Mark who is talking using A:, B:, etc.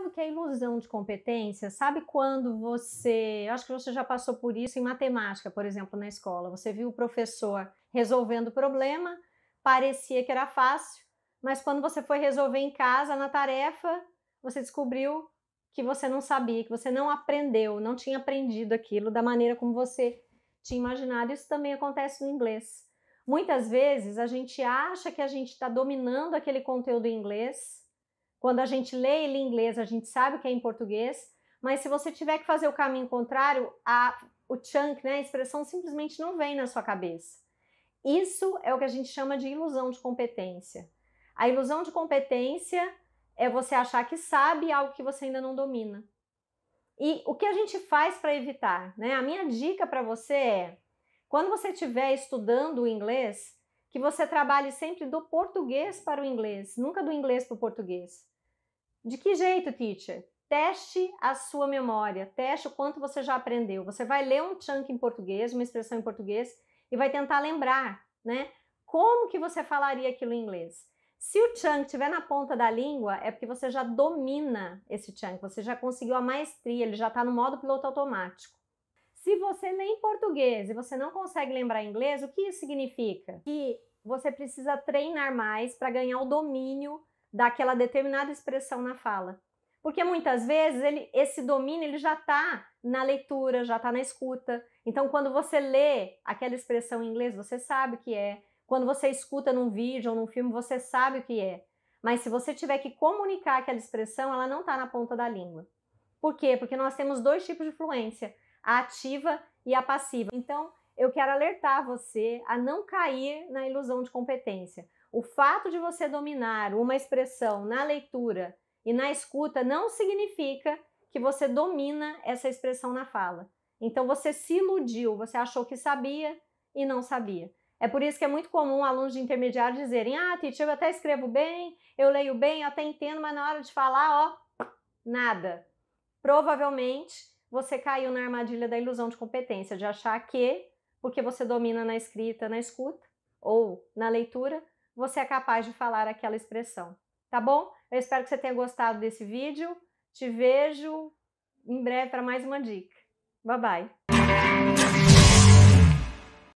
A: sabe o que é ilusão de competência? Sabe quando você. Acho que você já passou por isso em matemática, por exemplo, na escola. Você viu o professor resolvendo o problema, parecia que era fácil, mas quando você foi resolver em casa, na tarefa, você descobriu que você não sabia, que você não aprendeu, não tinha aprendido aquilo da maneira como você tinha imaginado. Isso também acontece no inglês. Muitas vezes a gente acha que a gente está dominando aquele conteúdo em inglês quando a gente lê ele em inglês, a gente sabe que é em português, mas se você tiver que fazer o caminho contrário, a, o chunk, né, a expressão simplesmente não vem na sua cabeça. Isso é o que a gente chama de ilusão de competência. A ilusão de competência é você achar que sabe algo que você ainda não domina. E o que a gente faz para evitar? Né? A minha dica para você é, quando você estiver estudando o inglês, que você trabalhe sempre do português para o inglês, nunca do inglês para o português. De que jeito, teacher? Teste a sua memória, teste o quanto você já aprendeu. Você vai ler um chunk em português, uma expressão em português, e vai tentar lembrar, né? Como que você falaria aquilo em inglês? Se o chunk estiver na ponta da língua, é porque você já domina esse chunk, você já conseguiu a maestria, ele já está no modo piloto automático. Se você lê em português e você não consegue lembrar inglês, o que isso significa? Que você precisa treinar mais para ganhar o domínio daquela determinada expressão na fala. Porque muitas vezes ele, esse domínio ele já está na leitura, já está na escuta. Então, quando você lê aquela expressão em inglês, você sabe o que é. Quando você escuta num vídeo ou num filme, você sabe o que é. Mas se você tiver que comunicar aquela expressão, ela não está na ponta da língua. Por quê? Porque nós temos dois tipos de fluência, a ativa e a passiva. Então, eu quero alertar você a não cair na ilusão de competência. O fato de você dominar uma expressão na leitura e na escuta não significa que você domina essa expressão na fala. Então você se iludiu, você achou que sabia e não sabia. É por isso que é muito comum alunos de intermediário dizerem: Ah, teacher, eu até escrevo bem, eu leio bem, eu até entendo, mas na hora de falar, ó, nada. Provavelmente você caiu na armadilha da ilusão de competência, de achar que, porque você domina na escrita, na escuta ou na leitura, você é capaz de falar aquela expressão. Tá bom? Eu espero que você tenha gostado desse vídeo. Te vejo em breve para mais uma dica. Bye bye!